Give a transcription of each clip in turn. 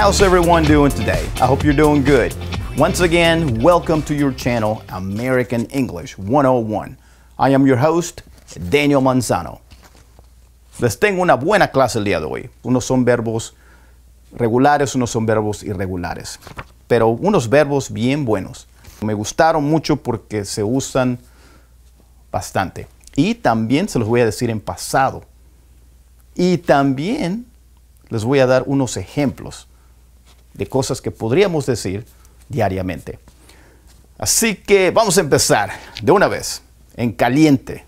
How's everyone doing today? I hope you're doing good. Once again, welcome to your channel, American English 101. I am your host, Daniel Manzano. Les tengo una buena clase el día de hoy. Unos son verbos regulares, unos son verbos irregulares. Pero unos verbos bien buenos. Me gustaron mucho porque se usan bastante. Y también se los voy a decir en pasado. Y también les voy a dar unos ejemplos de cosas que podríamos decir diariamente. Así que vamos a empezar de una vez, en caliente.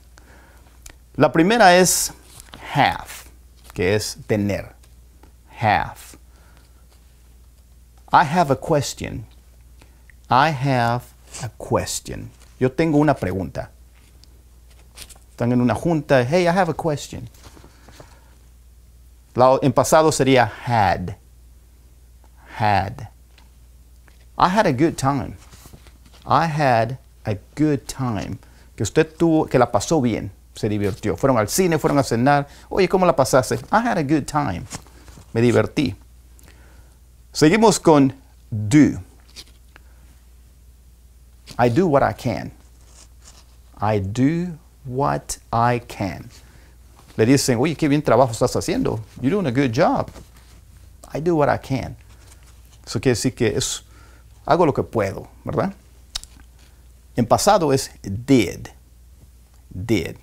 La primera es have, que es tener. Have. I have a question. I have a question. Yo tengo una pregunta. Están en una junta. Hey, I have a question. en pasado sería had. had. I had a good time. I had a good time. Que usted tuvo, que la pasó bien, se divirtió. Fueron al cine, fueron a cenar. Oye, ¿cómo la pasaste? I had a good time. Me divertí. Seguimos con do. I do what I can. I do what I can. Le dicen, oye, qué bien trabajo estás haciendo. You're doing a good job. I do what I can. Eso quiere decir que es, hago lo que puedo, ¿verdad? En pasado es did. Did.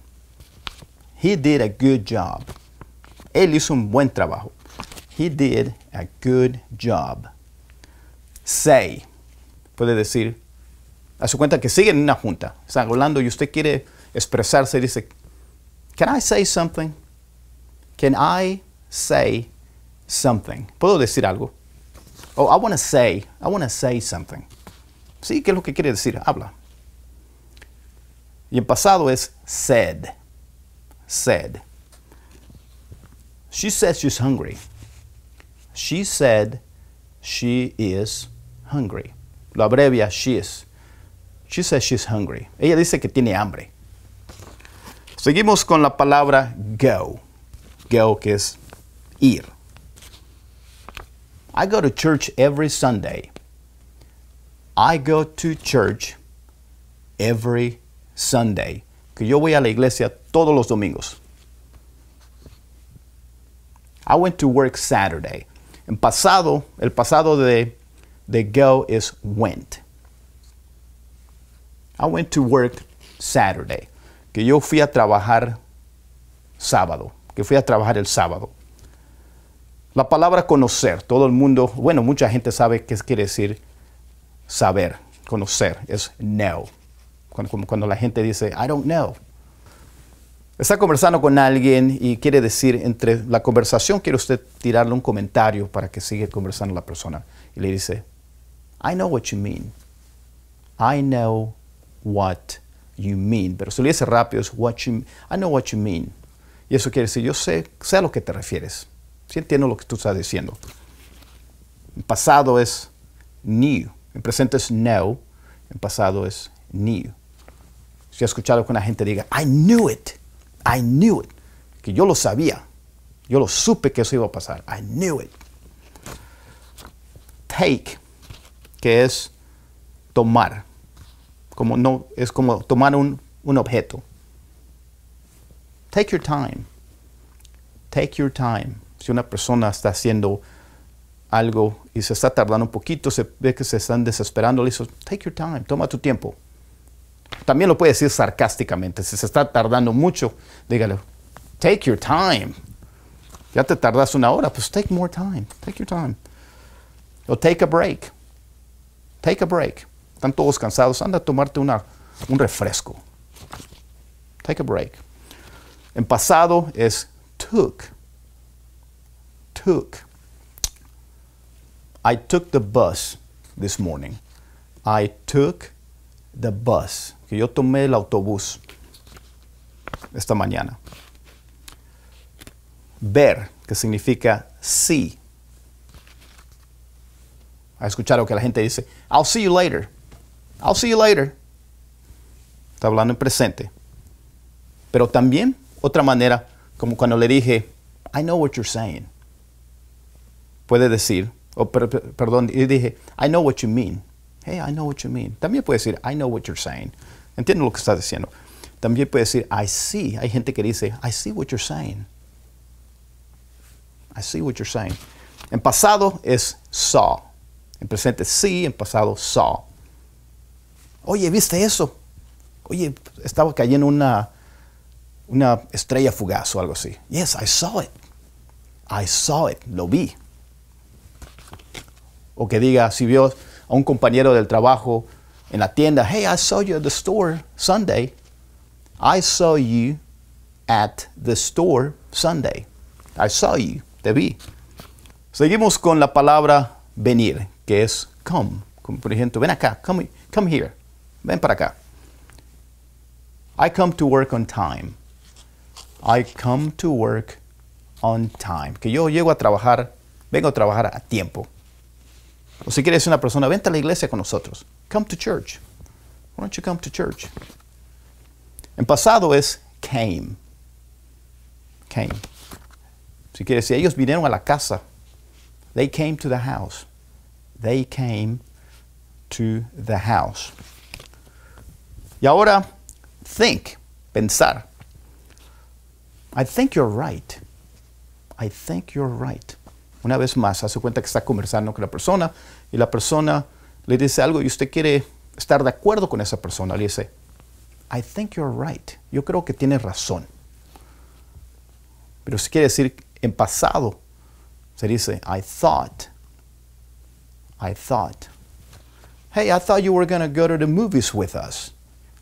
He did a good job. Él hizo un buen trabajo. He did a good job. Say. Puede decir, hace cuenta que siguen en una junta. Están hablando y usted quiere expresarse. y Dice, Can I say something? Can I say something? ¿Puedo decir algo? Oh, I want to say, I want say something. ¿Sí? ¿Qué es lo que quiere decir? Habla. Y en pasado es said. Said. She says she's hungry. She said she is hungry. La abrevia she is. She says she's hungry. Ella dice que tiene hambre. Seguimos con la palabra go. Go que es ir. I go to church every Sunday. I go to church every Sunday. Que yo voy a la iglesia todos los domingos. I went to work Saturday. En pasado, el pasado de, de go is went. I went to work Saturday. Que yo fui a trabajar sábado. Que fui a trabajar el sábado. La palabra conocer, todo el mundo, bueno, mucha gente sabe qué quiere decir saber, conocer, es know. Cuando, cuando la gente dice, I don't know. Está conversando con alguien y quiere decir, entre la conversación, quiere usted tirarle un comentario para que siga conversando la persona. Y le dice, I know what you mean. I know what you mean. Pero si lo dice rápido, es what you, I know what you mean. Y eso quiere decir, yo sé, sé a lo que te refieres. Sí entiendo lo que tú estás diciendo. En pasado es new. En presente es now. En pasado es new. Si has escuchado que una gente diga, I knew it. I knew it. Que yo lo sabía. Yo lo supe que eso iba a pasar. I knew it. Take, que es tomar. Como no, es como tomar un objeto. Take your time. Take your time. Si una persona está haciendo algo y se está tardando un poquito, se ve que se están desesperando, le dices, take your time, toma tu tiempo. También lo puede decir sarcásticamente. Si se está tardando mucho, dígale, take your time. Ya te tardas una hora, pues take more time, take your time. O take a break. Take a break. Están todos cansados, anda a tomarte una, un refresco. Take a break. En pasado es took took I took the bus this morning. I took the bus. Que yo tomé el autobús esta mañana. Ver, que significa see. escuchar lo que la gente dice, I'll see you later. I'll see you later. Está hablando en presente. Pero también otra manera, como cuando le dije, I know what you're saying puede decir, perdón, y dije, I know what you mean. Hey, I know what you mean. También puede decir, I know what you're saying. Entiendo lo que está diciendo. También puede decir, I see. Hay gente que dice, I see what you're saying. I see what you're saying. En pasado es saw. En presente see, en pasado saw. Oye, ¿viste eso? Oye, estaba cayendo una, una estrella fugaz o algo así. Yes, I saw it. I saw it. Lo vi. O que diga, si vio a un compañero del trabajo en la tienda, hey, I saw you at the store Sunday. I saw you at the store Sunday. I saw you, te vi. Seguimos con la palabra venir, que es come. Como por ejemplo, ven acá, come, come here, ven para acá. I come to work on time. I come to work on time. Que yo llego a trabajar, vengo a trabajar a tiempo. O si quieres una persona, vente a la iglesia con nosotros. Come to church. Why don't you come to church? En pasado es came. Came. Si quieres, si ellos vinieron a la casa, they came to the house. They came to the house. Y ahora, think, pensar. I think you're right. I think you're right. Una vez más, hace cuenta que está conversando con la persona y la persona le dice algo y usted quiere estar de acuerdo con esa persona. Le dice, I think you're right. Yo creo que tiene razón. Pero si quiere decir en pasado, se dice, I thought. I thought. Hey, I thought you were going to go to the movies with us.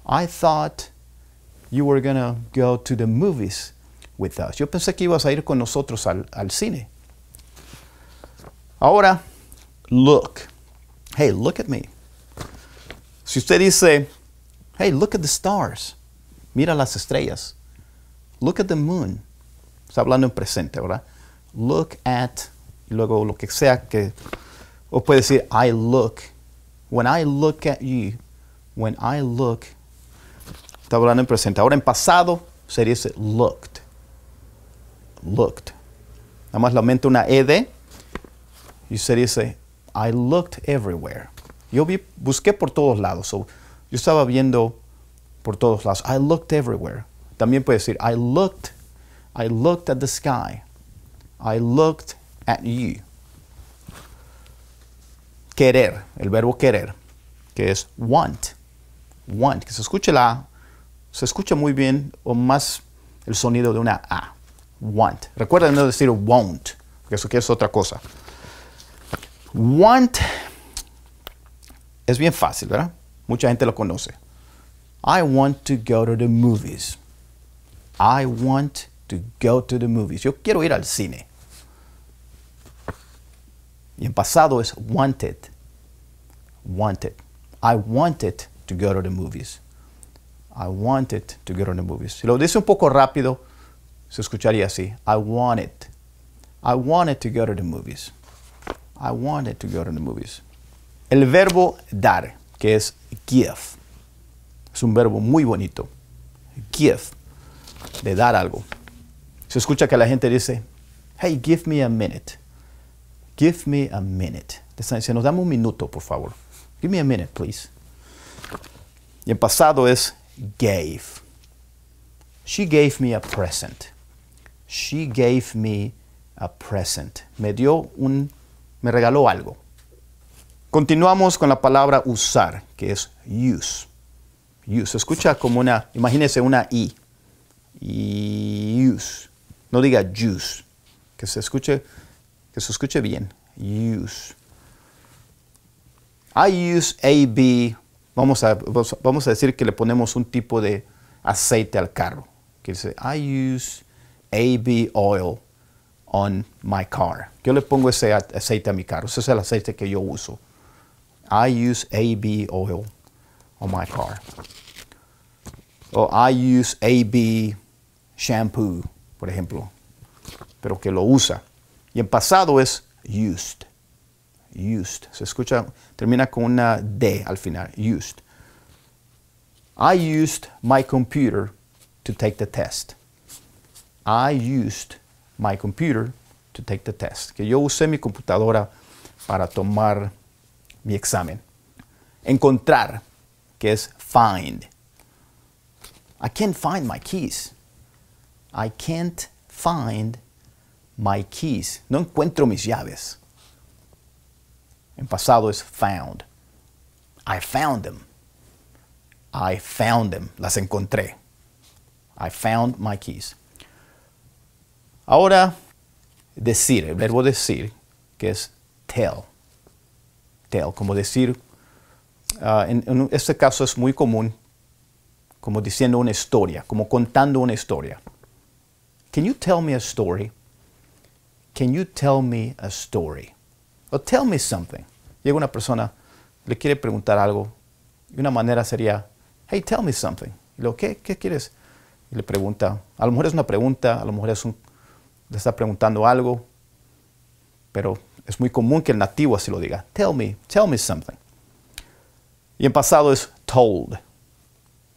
I thought you were going to go to the movies with us. Yo pensé que ibas a ir con nosotros al cine. Ahora, look. Hey, look at me. Si usted dice, hey, look at the stars. Mira las estrellas. Look at the moon. Está hablando en presente, ¿verdad? Look at, y luego lo que sea que, o puede decir, I look. When I look at you, when I look, está hablando en presente. Ahora en pasado se dice looked. Looked. Nada más la mente una e de y usted dice, I looked everywhere. Yo busqué por todos lados. yo estaba viendo por todos lados. I looked everywhere. También puede decir, I looked, I looked at the sky. I looked at you. Querer, el verbo querer, que es want. Want, que se escuche la se escucha muy bien o más el sonido de una A. Want. Recuerden no decir won't, porque eso que es otra cosa. Want es bien fácil, ¿verdad? Mucha gente lo conoce. I want to go to the movies. I want to go to the movies. Yo quiero ir al cine. Y en pasado es wanted. Wanted. I wanted to go to the movies. I wanted to go to the movies. Si lo dice un poco rápido, se escucharía así. I wanted. I wanted to go to the movies. I wanted to go to the movies. El verbo dar, que es give, es un verbo muy bonito. Give, de dar algo. Se escucha que la gente dice, hey, give me a minute. Give me a minute. diciendo, nos dame un minuto, por favor. Give me a minute, please. Y en pasado es gave. She gave me a present. She gave me a present. Me dio un me regaló algo. Continuamos con la palabra usar, que es use. Use. Escucha como una, imagínese una I. Use. No diga juice. Que se escuche, que se escuche bien. Use. I use AB. Vamos a, vamos a decir que le ponemos un tipo de aceite al carro. Que dice, I use AB oil on my car. Yo le pongo ese aceite a mi carro. Ese es el aceite que yo uso. I use AB oil on my car. O I use AB shampoo, por ejemplo. Pero que lo usa. Y en pasado es used. Used. Se escucha, termina con una D al final. Used. I used my computer to take the test. I used my computer to take the test. Que yo usé mi computadora para tomar mi examen. Encontrar, que es find. I can't find my keys. I can't find my keys. No encuentro mis llaves. En pasado es found. I found them. I found them. Las encontré. I found my keys. Ahora, decir, el verbo decir, que es tell. Tell, como decir, ah, en, este caso es muy común, como diciendo una historia, como contando una historia. Can you tell me a story? Can you tell me a story? Or tell me something. Llega una persona, le quiere preguntar algo, y una manera sería, hey, tell me something. Y luego, ¿qué, qué quieres? Y le pregunta, a lo mejor es una pregunta, a lo mejor es un le está preguntando algo, pero es muy común que el nativo así lo diga. Tell me, tell me something. Y en pasado es told.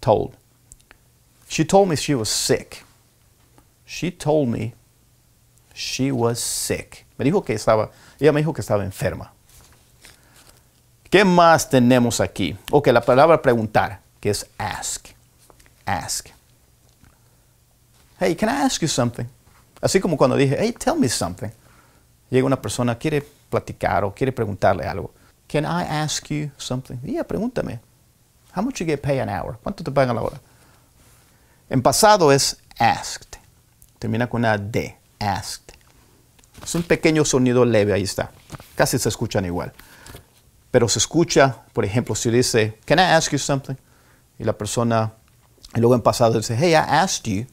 Told. She told me she was sick. She told me she was sick. Me dijo que estaba, ella me dijo que estaba enferma. ¿Qué más tenemos aquí? Ok, la palabra preguntar, que es ask. Ask. Hey, can I ask you something? Así como cuando dije, hey, tell me something. Llega una persona, quiere platicar o quiere preguntarle algo. Can I ask you something? Yeah, pregúntame. How much you get paid an hour? ¿Cuánto te pagan la hora? En pasado es asked. Termina con una D. Asked. Es un pequeño sonido leve, ahí está. Casi se escuchan igual. Pero se escucha, por ejemplo, si dice, Can I ask you something? Y la persona, y luego en pasado dice, Hey, I asked you.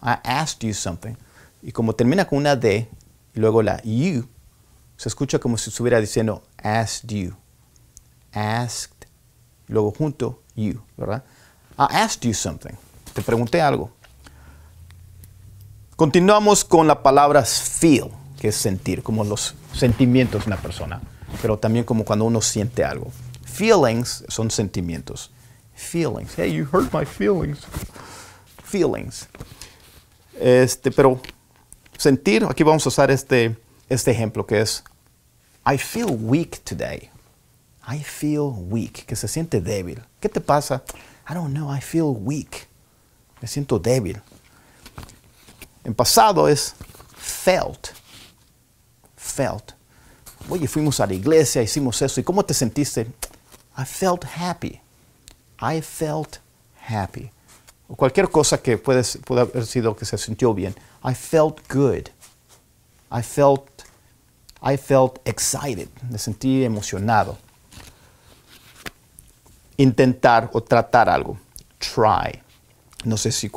I asked you something y como termina con una D y luego la U, se escucha como si estuviera diciendo asked you, asked, luego junto you, ¿verdad? I asked you something, te pregunté algo. Continuamos con la palabra feel, que es sentir, como los sentimientos de una persona, pero también como cuando uno siente algo. Feelings son sentimientos. Feelings. Hey, you hurt my feelings. Feelings. Este, pero sentir, aquí vamos a usar este, este, ejemplo que es, I feel weak today. I feel weak, que se siente débil. ¿Qué te pasa? I don't know, I feel weak. Me siento débil. En pasado es felt. Felt. Oye, fuimos a la iglesia, hicimos eso. ¿Y cómo te sentiste? I felt happy. I felt happy cualquier cosa que puede, haber sido que se sintió bien. I felt good. I felt, felt excited. Me sentí emocionado. Intentar o tratar algo. Try. No sé si,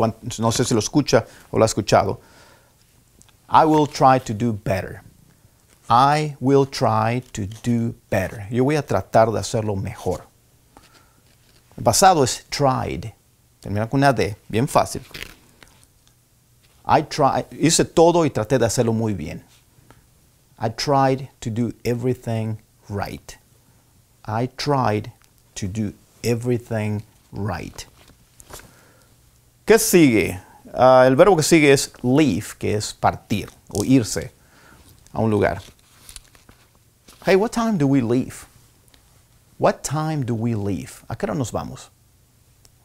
no sé si lo escucha o lo ha escuchado. I will try to do better. I will try to do better. Yo voy a tratar de hacerlo mejor. El pasado es tried. Termina con una D, bien fácil. I hice todo y traté de hacerlo muy bien. I tried to do everything right. I tried to do everything right. ¿Qué sigue? Ah, el verbo que sigue es leave, que es partir o irse a un lugar. Hey, what time do we leave? What time do we leave? ¿A qué hora nos vamos?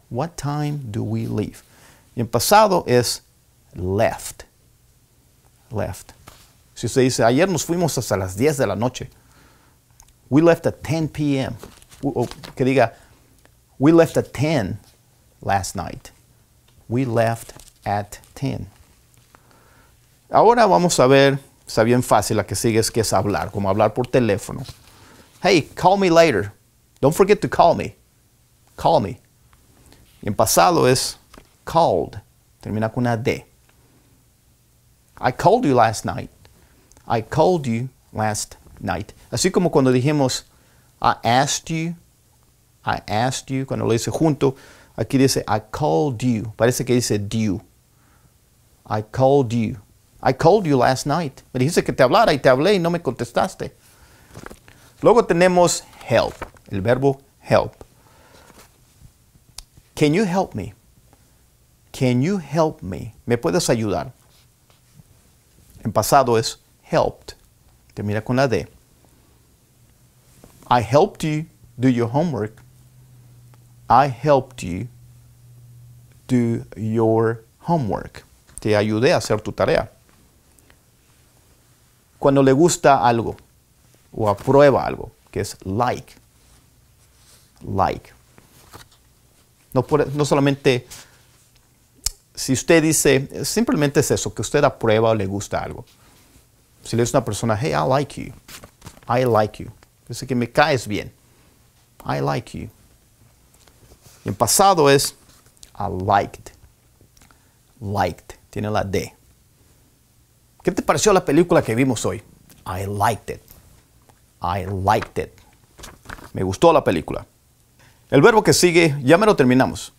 What time do we leave? Y en pasado es left. Left. Si usted dice, ayer nos fuimos hasta las 10 de la noche. We left at 10 p.m. O que diga, we left at 10 last night. We left at 10. Ahora vamos a ver, está bien fácil, la que sigue es que es hablar, como hablar por teléfono. Hey, call me later. Don't forget to call me. Call me. En pasado es called, termina con una D. I called you last night. I called you last night. Así como cuando dijimos I asked you, I asked you, cuando lo dice junto, aquí dice I called you. Parece que dice you. I called you. I called you last night. Me dijiste que te hablara y te hablé y no me contestaste. Luego tenemos help, el verbo help. Can you help me? Can you help me? ¿Me puedes ayudar? En pasado es helped. Termina con la D. I helped you do your homework. I helped you do your homework. Te ayudé a hacer tu tarea. Cuando le gusta algo o aprueba algo, que es like. Like. No, solamente si usted dice, simplemente es eso, que usted aprueba o le gusta algo. Si le dice a una persona, hey, I like you, I like you, dice que me caes bien, I like you. en pasado es, I liked, liked, tiene la D. ¿Qué te pareció la película que vimos hoy? I liked it, I liked it. Me gustó la película. El verbo que sigue, ya me lo terminamos,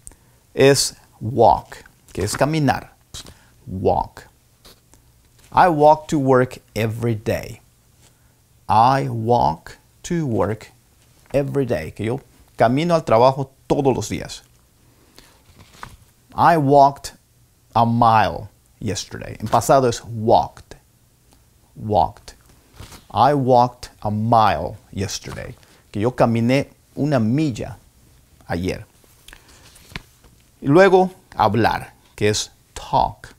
es walk, que es caminar. Walk. I walk to work every day. I walk to work every day. Que yo camino al trabajo todos los días. I walked a mile yesterday. En pasado es walked. Walked. I walked a mile yesterday. Que yo caminé una milla ayer. Y luego, hablar, que es talk.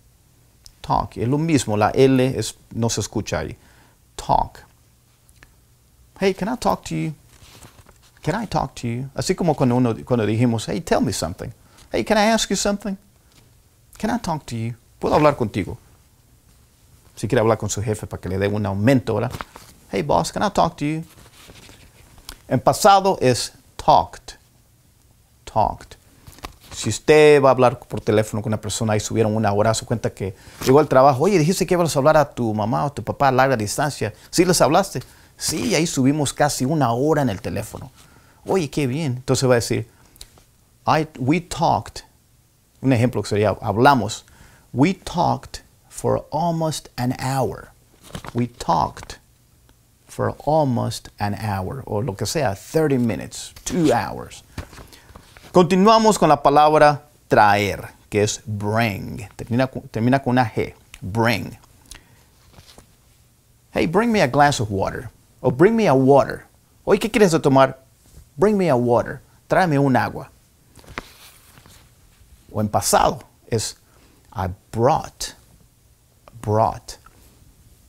Talk, es lo mismo, la L no se escucha ahí. Talk. Hey, can I talk to you? Can I talk to you? Así como cuando, uno, cuando dijimos, hey, tell me something. Hey, can I ask you something? Can I talk to you? Puedo hablar contigo. Si quiere hablar con su jefe para que le dé un aumento, ¿verdad? Hey, boss, can I talk to you? En pasado es talked. Si usted va a hablar por teléfono con una persona y subieron una hora, su cuenta que llegó al trabajo, oye, dijiste que ibas a hablar a tu mamá o tu papá a larga distancia. ¿Sí les hablaste? Sí, ahí subimos casi una hora en el teléfono. Oye, qué bien. Entonces va a decir, we talked. Un ejemplo que sería, hablamos. We talked for almost an hour. We talked for almost an hour, o lo que sea, 30 minutes, two hours. Continuamos con la palabra traer, que es bring. Termina, con una G. Bring. Hey, bring me a glass of water. O bring me a water. Oye, ¿qué quieres tomar? Bring me a water. Tráeme un agua. O en pasado es I brought. Brought.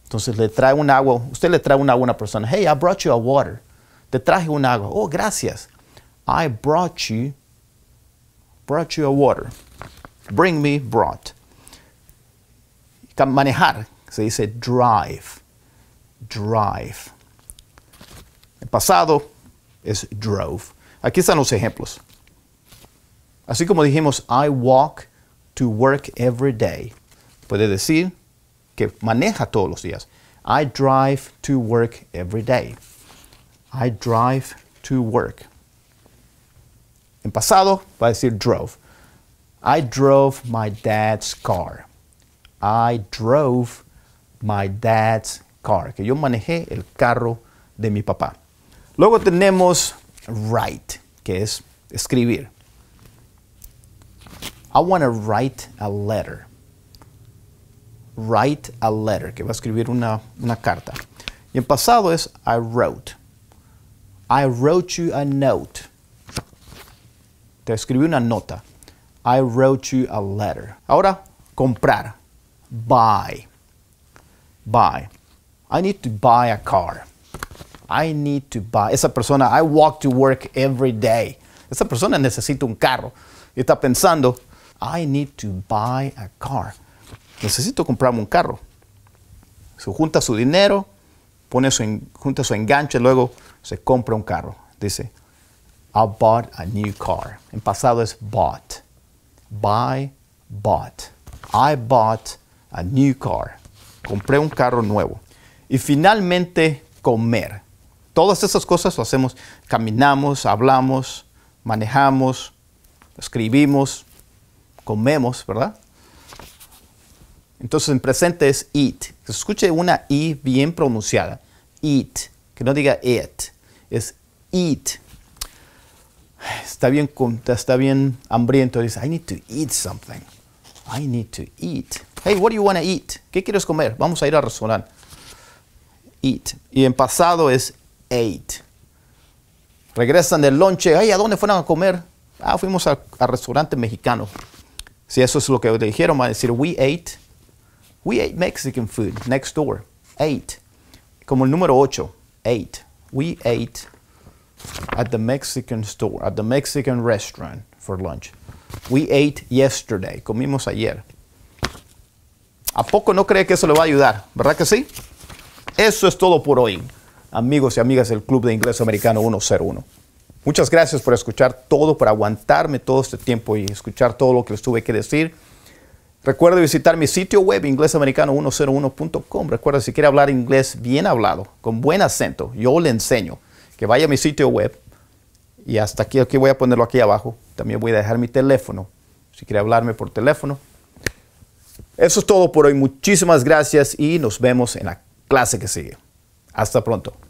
Entonces le trae un agua. Usted le trae un agua a una persona. Hey, I brought you a water. Te traje un agua. Oh, gracias. I brought you brought you a water. Bring me brought. Manejar, se dice drive. Drive. El pasado es drove. Aquí están los ejemplos. Así como dijimos, I walk to work every day. Puede decir que maneja todos los días. I drive to work every day. I drive to work. En pasado va a decir drove. I drove my dad's car. I drove my dad's car. Que yo manejé el carro de mi papá. Luego tenemos write, que es escribir. I want to write a letter. Write a letter, que va a escribir una, una carta. Y en pasado es I wrote. I wrote you a note escribí una nota. I wrote you a letter. Ahora, comprar. Buy. Buy. I need to buy a car. I need to buy. Esa persona, I walk to work every day. Esa persona necesita un carro. Y está pensando, I need to buy a car. Necesito comprarme un carro. Se junta su dinero, pone su, junta su enganche, luego se compra un carro. Dice, I bought a new car. En pasado es bought. Buy, bought. I bought a new car. Compré un carro nuevo. Y finalmente, comer. Todas esas cosas lo hacemos. Caminamos, hablamos, manejamos, escribimos, comemos, ¿verdad? Entonces en presente es eat. escuche una i bien pronunciada. Eat. Que no diga it. Es eat está bien, está bien hambriento, dice, I need to eat something. I need to eat. Hey, what do you want to eat? ¿Qué quieres comer? Vamos a ir al restaurante. Eat. Y en pasado es ate. Regresan del lonche. Ay, ¿a dónde fueron a comer? Ah, fuimos al restaurante mexicano. Si eso es lo que le dijeron, va a decir, we ate. We ate Mexican food next door. Ate. Como el número 8. Ate. We ate at the Mexican store, at the Mexican restaurant for lunch. We ate yesterday. Comimos ayer. ¿A poco no cree que eso le va a ayudar? ¿Verdad que sí? Eso es todo por hoy, amigos y amigas del Club de Inglés Americano 101. Muchas gracias por escuchar todo, por aguantarme todo este tiempo y escuchar todo lo que les tuve que decir. Recuerde visitar mi sitio web inglesamericano101.com. Recuerda, si quiere hablar inglés bien hablado, con buen acento, yo le enseño que vaya a mi sitio web y hasta aquí, aquí voy a ponerlo aquí abajo. También voy a dejar mi teléfono, si quiere hablarme por teléfono. Eso es todo por hoy. Muchísimas gracias y nos vemos en la clase que sigue. Hasta pronto.